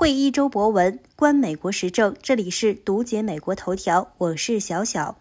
会一周博文，观美国时政。这里是读解美国头条，我是小小。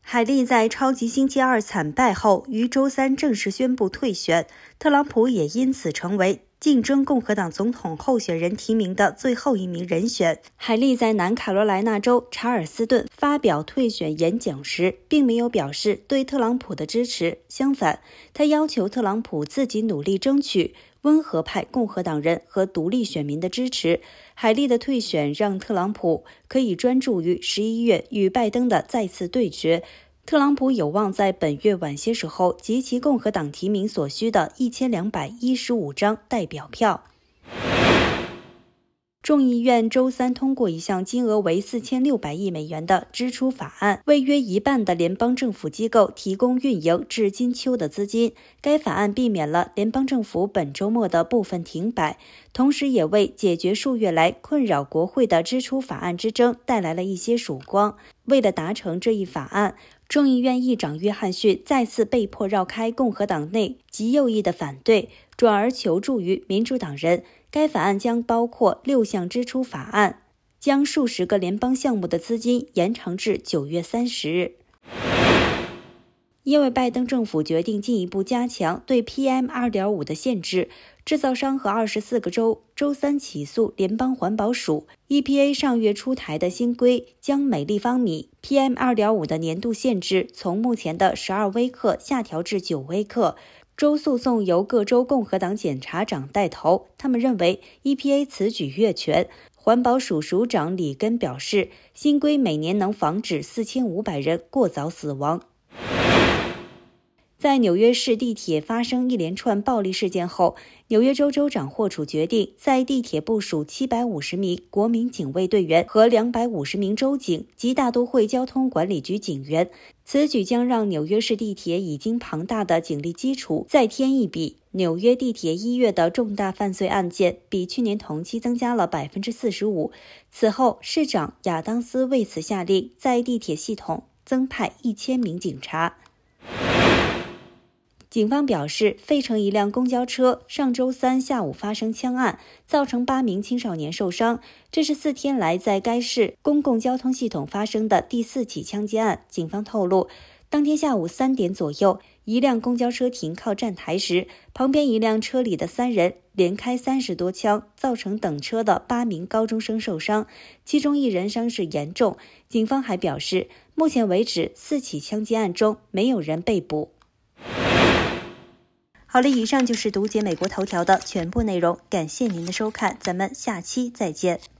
海莉在超级星期二惨败后，于周三正式宣布退选，特朗普也因此成为竞争共和党总统候选人提名的最后一名人选。海莉在南卡罗来纳州查尔斯顿发表退选演讲时，并没有表示对特朗普的支持，相反，他要求特朗普自己努力争取。温和派共和党人和独立选民的支持，海利的退选让特朗普可以专注于十一月与拜登的再次对决。特朗普有望在本月晚些时候集齐共和党提名所需的一千两百一十五张代表票。众议院周三通过一项金额为四千六百亿美元的支出法案，为约一半的联邦政府机构提供运营至今秋的资金。该法案避免了联邦政府本周末的部分停摆，同时也为解决数月来困扰国会的支出法案之争带来了一些曙光。为了达成这一法案，众议院议长约翰逊再次被迫绕开共和党内极右翼的反对，转而求助于民主党人。该法案将包括六项支出法案，将数十个联邦项目的资金延长至九月三十日。因为拜登政府决定进一步加强对 PM 二点五的限制，制造商和二十四个州周三起诉联邦环保署 （EPA）。上月出台的新规将每立方米 PM 二点五的年度限制从目前的十二微克下调至九微克。州诉讼由各州共和党检察长带头，他们认为 EPA 此举越权。环保署署长里根表示，新规每年能防止4500人过早死亡。在纽约市地铁发生一连串暴力事件后，纽约州州长霍楚决定在地铁部署七百五十名国民警卫队员和两百五十名州警及大都会交通管理局警员。此举将让纽约市地铁已经庞大的警力基础再添一笔。纽约地铁一月的重大犯罪案件比去年同期增加了百分之四十五。此后，市长亚当斯为此下令在地铁系统增派一千名警察。警方表示，费城一辆公交车上周三下午发生枪案，造成八名青少年受伤。这是四天来在该市公共交通系统发生的第四起枪击案。警方透露，当天下午三点左右，一辆公交车停靠站台时，旁边一辆车里的三人连开三十多枪，造成等车的八名高中生受伤，其中一人伤势严重。警方还表示，目前为止，四起枪击案中没有人被捕。好了，以上就是读解美国头条的全部内容。感谢您的收看，咱们下期再见。